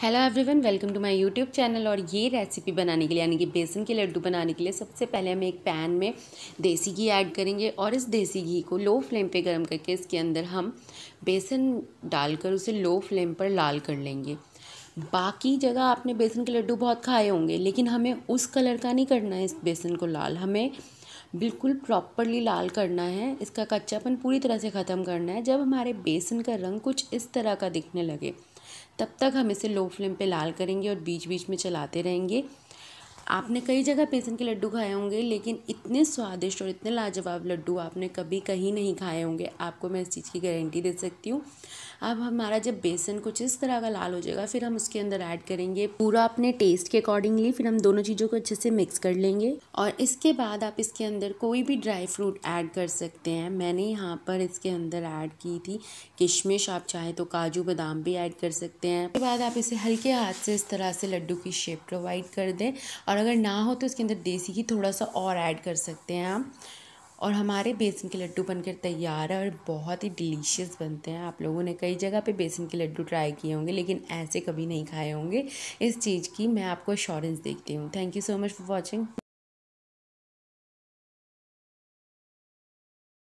hello everyone welcome to my YouTube channel और ये recipe बनाने के लिए यानी कि बेसन के लड्डू बनाने के लिए सबसे पहले हम एक पैन में देसी घी ऐड करेंगे और इस देसी घी को लो फ्लेम पे गर्म करके इसके अंदर हम बेसन डालकर उसे लो फ्लेम पर लाल कर लेंगे बाकी जगह आपने बेसन के लड्डू बहुत खाए होंगे लेकिन हमें उस कलर का नहीं करना है इस बेसन को लाल हमें बिल्कुल प्रॉपरली लाल करना है इसका कच्चापन पूरी तरह से ख़त्म करना है जब हमारे बेसन का रंग कुछ इस तरह का दिखने लगे तब तक हम इसे लो फ्लेम पे लाल करेंगे और बीच बीच में चलाते रहेंगे आपने कई जगह बेसन के लड्डू खाए होंगे लेकिन इतने स्वादिष्ट और इतने लाजवाब लड्डू आपने कभी कहीं नहीं खाए होंगे आपको मैं इस चीज़ की गारंटी दे सकती हूँ अब हमारा जब बेसन कुछ इस तरह का लाल हो जाएगा फिर हम उसके अंदर ऐड करेंगे पूरा अपने टेस्ट के अकॉर्डिंगली फिर हम दोनों चीज़ों को अच्छे से मिक्स कर लेंगे और इसके बाद आप इसके अंदर कोई भी ड्राई फ्रूट ऐड कर सकते हैं मैंने यहाँ पर इसके अंदर ऐड की थी किशमिश आप चाहे तो काजू बादाम भी ऐड कर सकते हैं उसके बाद आप इसे हल्के हाथ से इस तरह से लड्डू की शेप प्रोवाइड कर दें और और अगर ना हो तो इसके अंदर देसी घी थोड़ा सा और ऐड कर सकते हैं आप और हमारे बेसन के लड्डू बनकर तैयार है और बहुत ही डिलीशियस बनते हैं आप लोगों ने कई जगह पे बेसन के लड्डू ट्राई किए होंगे लेकिन ऐसे कभी नहीं खाए होंगे इस चीज़ की मैं आपको अश्योरेंस देखती हूँ thank you so much for watching